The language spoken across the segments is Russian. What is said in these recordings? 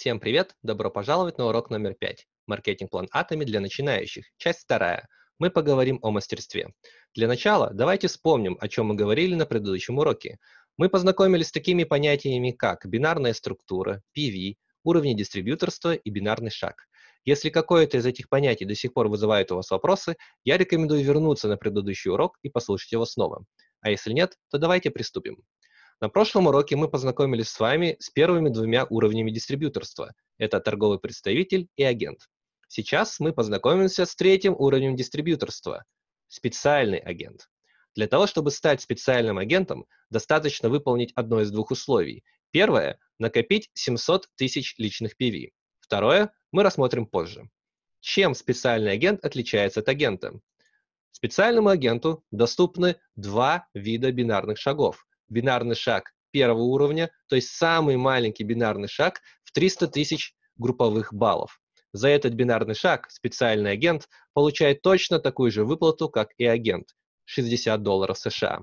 Всем привет! Добро пожаловать на урок номер 5. Маркетинг-план Атоми для начинающих. Часть вторая. Мы поговорим о мастерстве. Для начала давайте вспомним, о чем мы говорили на предыдущем уроке. Мы познакомились с такими понятиями, как бинарная структура, PV, уровни дистрибьюторства и бинарный шаг. Если какое-то из этих понятий до сих пор вызывает у вас вопросы, я рекомендую вернуться на предыдущий урок и послушать его снова. А если нет, то давайте приступим. На прошлом уроке мы познакомились с вами с первыми двумя уровнями дистрибьюторства. Это торговый представитель и агент. Сейчас мы познакомимся с третьим уровнем дистрибьюторства – специальный агент. Для того, чтобы стать специальным агентом, достаточно выполнить одно из двух условий. Первое – накопить 700 тысяч личных PV. Второе мы рассмотрим позже. Чем специальный агент отличается от агента? Специальному агенту доступны два вида бинарных шагов бинарный шаг первого уровня, то есть самый маленький бинарный шаг в 300 тысяч групповых баллов. За этот бинарный шаг специальный агент получает точно такую же выплату, как и агент – 60 долларов США.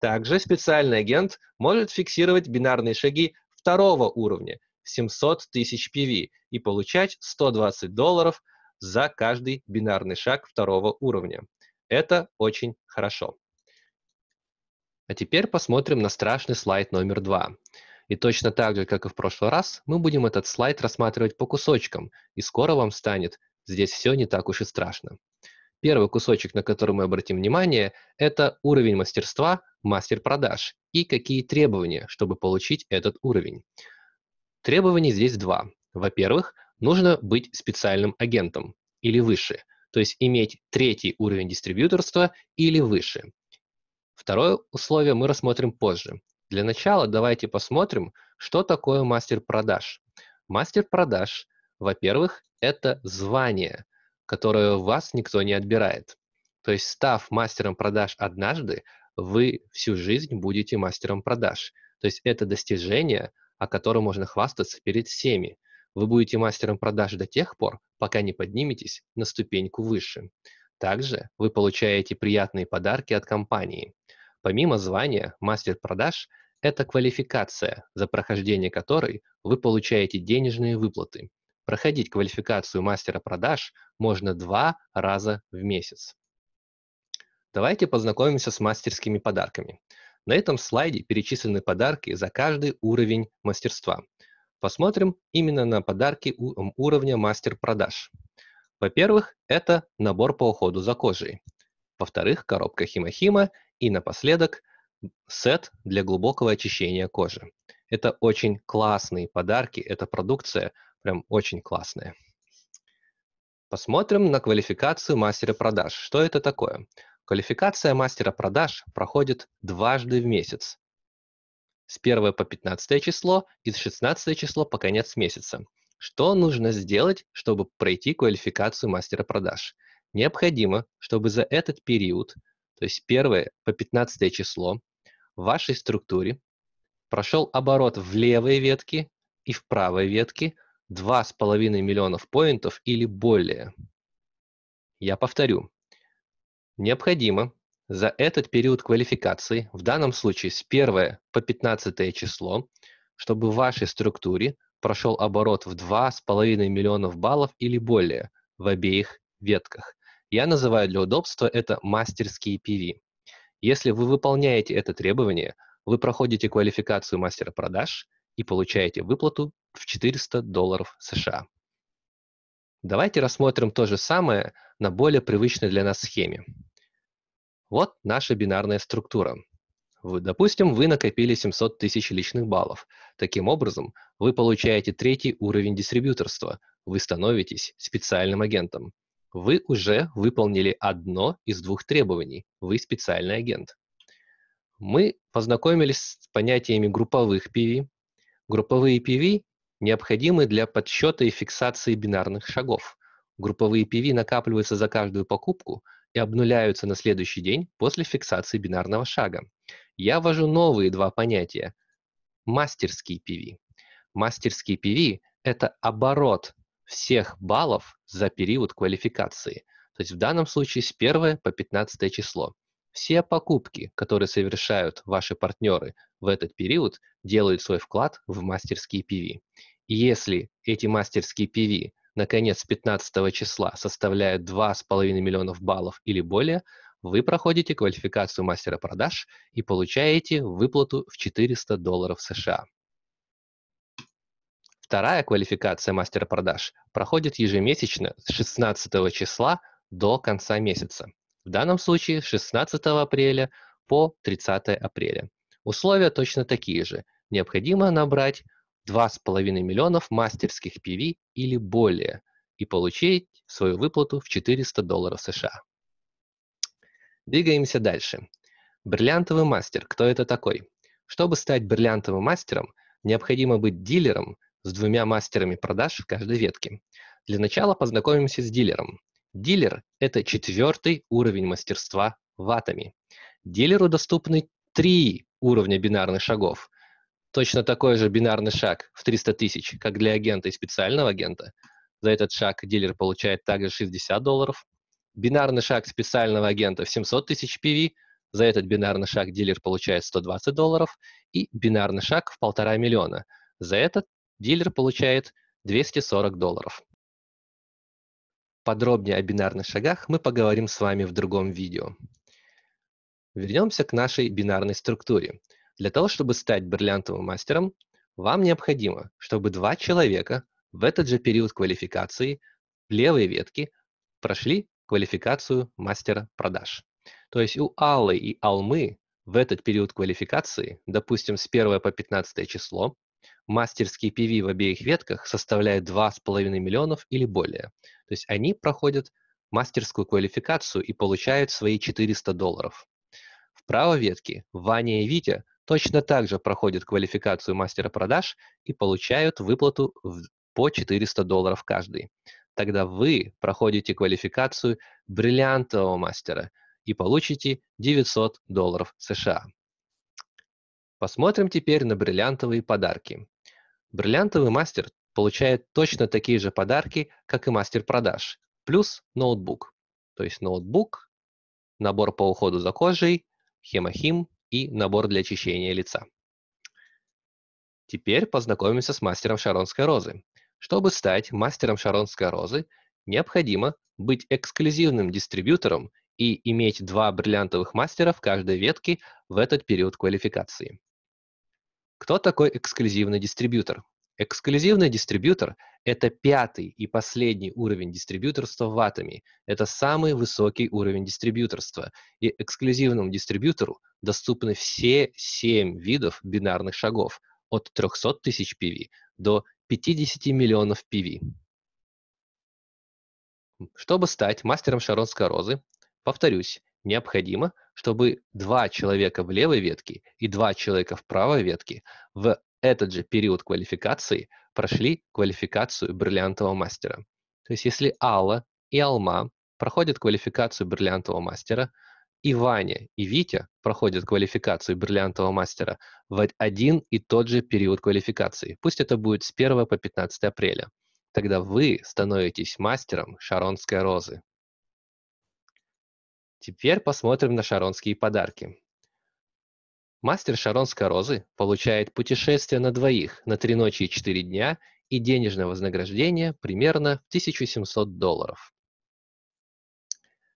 Также специальный агент может фиксировать бинарные шаги второго уровня – 700 тысяч PV и получать 120 долларов за каждый бинарный шаг второго уровня. Это очень хорошо. А теперь посмотрим на страшный слайд номер два. И точно так же, как и в прошлый раз, мы будем этот слайд рассматривать по кусочкам, и скоро вам станет здесь все не так уж и страшно. Первый кусочек, на который мы обратим внимание, это уровень мастерства, мастер продаж и какие требования, чтобы получить этот уровень. Требований здесь два. Во-первых, нужно быть специальным агентом или выше, то есть иметь третий уровень дистрибьюторства или выше. Второе условие мы рассмотрим позже. Для начала давайте посмотрим, что такое мастер продаж. Мастер продаж, во-первых, это звание, которое вас никто не отбирает. То есть, став мастером продаж однажды, вы всю жизнь будете мастером продаж. То есть это достижение, о котором можно хвастаться перед всеми. Вы будете мастером продаж до тех пор, пока не подниметесь на ступеньку выше. Также вы получаете приятные подарки от компании. Помимо звания мастер продаж – это квалификация, за прохождение которой вы получаете денежные выплаты. Проходить квалификацию мастера продаж можно два раза в месяц. Давайте познакомимся с мастерскими подарками. На этом слайде перечислены подарки за каждый уровень мастерства. Посмотрим именно на подарки уровня мастер продаж. Во-первых, это набор по уходу за кожей. Во-вторых, коробка Хима-Хима и напоследок сет для глубокого очищения кожи. Это очень классные подарки, эта продукция прям очень классная. Посмотрим на квалификацию мастера продаж. Что это такое? Квалификация мастера продаж проходит дважды в месяц. С 1 по 15 число и с 16 число по конец месяца. Что нужно сделать, чтобы пройти квалификацию мастера продаж? Необходимо, чтобы за этот период то есть первое по 15 число, в вашей структуре прошел оборот в левой ветке и в правой ветке 2,5 миллионов поинтов или более. Я повторю, необходимо за этот период квалификации, в данном случае с 1 по 15 число, чтобы в вашей структуре прошел оборот в 2,5 миллионов баллов или более в обеих ветках. Я называю для удобства это мастерские PV. Если вы выполняете это требование, вы проходите квалификацию мастера продаж и получаете выплату в 400 долларов США. Давайте рассмотрим то же самое на более привычной для нас схеме. Вот наша бинарная структура. Допустим, вы накопили 700 тысяч личных баллов. Таким образом, вы получаете третий уровень дистрибьюторства. Вы становитесь специальным агентом. Вы уже выполнили одно из двух требований. Вы специальный агент. Мы познакомились с понятиями групповых PV. Групповые PV необходимы для подсчета и фиксации бинарных шагов. Групповые PV накапливаются за каждую покупку и обнуляются на следующий день после фиксации бинарного шага. Я ввожу новые два понятия. Мастерский PV. Мастерский PV – это оборот всех баллов за период квалификации. То есть в данном случае с 1 по 15 число. Все покупки, которые совершают ваши партнеры в этот период, делают свой вклад в мастерские PV. И если эти мастерские PV на конец 15 числа составляют 2,5 миллионов баллов или более, вы проходите квалификацию мастера продаж и получаете выплату в 400 долларов США. Вторая квалификация мастера продаж проходит ежемесячно с 16 числа до конца месяца. В данном случае с 16 апреля по 30 апреля. Условия точно такие же. Необходимо набрать 2,5 миллионов мастерских PV или более и получить свою выплату в 400 долларов США. Двигаемся дальше. Бриллиантовый мастер. Кто это такой? Чтобы стать бриллиантовым мастером, необходимо быть дилером с двумя мастерами продаж в каждой ветке. Для начала познакомимся с дилером. Дилер – это четвертый уровень мастерства в Атоме. Дилеру доступны три уровня бинарных шагов. Точно такой же бинарный шаг в 300 тысяч, как для агента и специального агента. За этот шаг дилер получает также 60 долларов. Бинарный шаг специального агента в 700 тысяч PV. За этот бинарный шаг дилер получает 120 долларов. И бинарный шаг в полтора миллиона. За этот дилер получает 240 долларов. Подробнее о бинарных шагах мы поговорим с вами в другом видео. Вернемся к нашей бинарной структуре. Для того, чтобы стать бриллиантовым мастером, вам необходимо, чтобы два человека в этот же период квалификации левой ветки прошли квалификацию мастера продаж. То есть у Аллы и Алмы в этот период квалификации, допустим, с 1 по 15 число, мастерские PV в обеих ветках составляют 2,5 миллионов или более. То есть они проходят мастерскую квалификацию и получают свои 400 долларов. В правой ветке Ваня и Витя точно так же проходят квалификацию мастера продаж и получают выплату в, по 400 долларов каждый. Тогда вы проходите квалификацию бриллиантового мастера и получите 900 долларов США. Посмотрим теперь на бриллиантовые подарки. Бриллиантовый мастер получает точно такие же подарки, как и мастер продаж, плюс ноутбук. То есть ноутбук, набор по уходу за кожей, хемохим и набор для очищения лица. Теперь познакомимся с мастером шаронской розы. Чтобы стать мастером шаронской розы, необходимо быть эксклюзивным дистрибьютором и иметь два бриллиантовых мастера в каждой ветке в этот период квалификации. Кто такой эксклюзивный дистрибьютор? Эксклюзивный дистрибьютор – это пятый и последний уровень дистрибьюторства в Атоме. Это самый высокий уровень дистрибьюторства. И эксклюзивному дистрибьютору доступны все семь видов бинарных шагов от 300 тысяч PV до 50 миллионов PV. Чтобы стать мастером шаронской розы, повторюсь, необходимо, чтобы два человека в левой ветке и два человека в правой ветке в этот же период квалификации прошли квалификацию бриллиантового мастера. То есть если Алла и Алма проходят квалификацию бриллиантового мастера, и Ваня, и Витя проходят квалификацию бриллиантового мастера в один и тот же период квалификации. Пусть это будет с 1 по 15 апреля. Тогда вы становитесь мастером Шаронской розы. Теперь посмотрим на шаронские подарки. Мастер шаронской розы получает путешествие на двоих на три ночи и четыре дня и денежное вознаграждение примерно в 1700 долларов.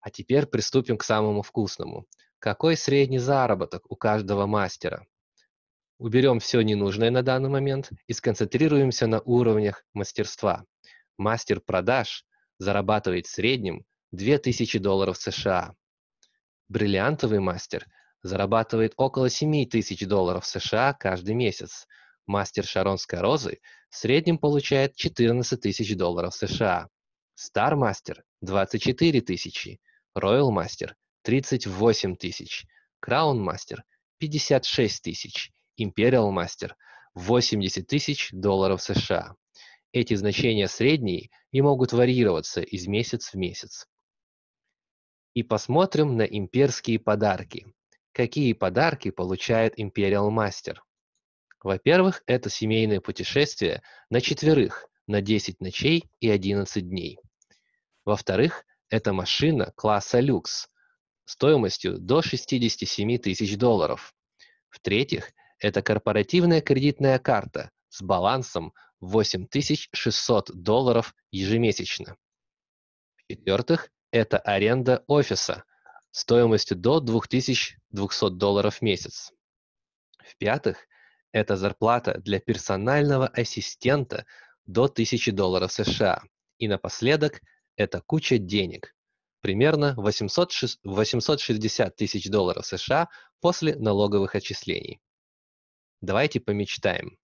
А теперь приступим к самому вкусному. Какой средний заработок у каждого мастера? Уберем все ненужное на данный момент и сконцентрируемся на уровнях мастерства. Мастер продаж зарабатывает в среднем 2000 долларов США. Бриллиантовый мастер зарабатывает около 7 тысяч долларов США каждый месяц. Мастер шаронской розы в среднем получает 14 тысяч долларов США. Стар-мастер – 24 тысячи. Роял-мастер – 38 тысяч. Краун-мастер – 56 тысяч. Империал-мастер – 80 тысяч долларов США. Эти значения средние и могут варьироваться из месяца в месяц и посмотрим на имперские подарки. Какие подарки получает Imperial Master? Во-первых, это семейное путешествие на четверых, на 10 ночей и 11 дней. Во-вторых, это машина класса люкс стоимостью до 67 тысяч долларов. В-третьих, это корпоративная кредитная карта с балансом 8600 долларов ежемесячно. В-четвертых, это аренда офиса стоимостью до 2200 долларов в месяц. В-пятых, это зарплата для персонального ассистента до 1000 долларов США. И напоследок, это куча денег, примерно 800, 860 тысяч долларов США после налоговых отчислений. Давайте помечтаем.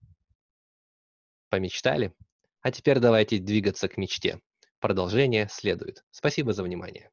Помечтали? А теперь давайте двигаться к мечте. Продолжение следует. Спасибо за внимание.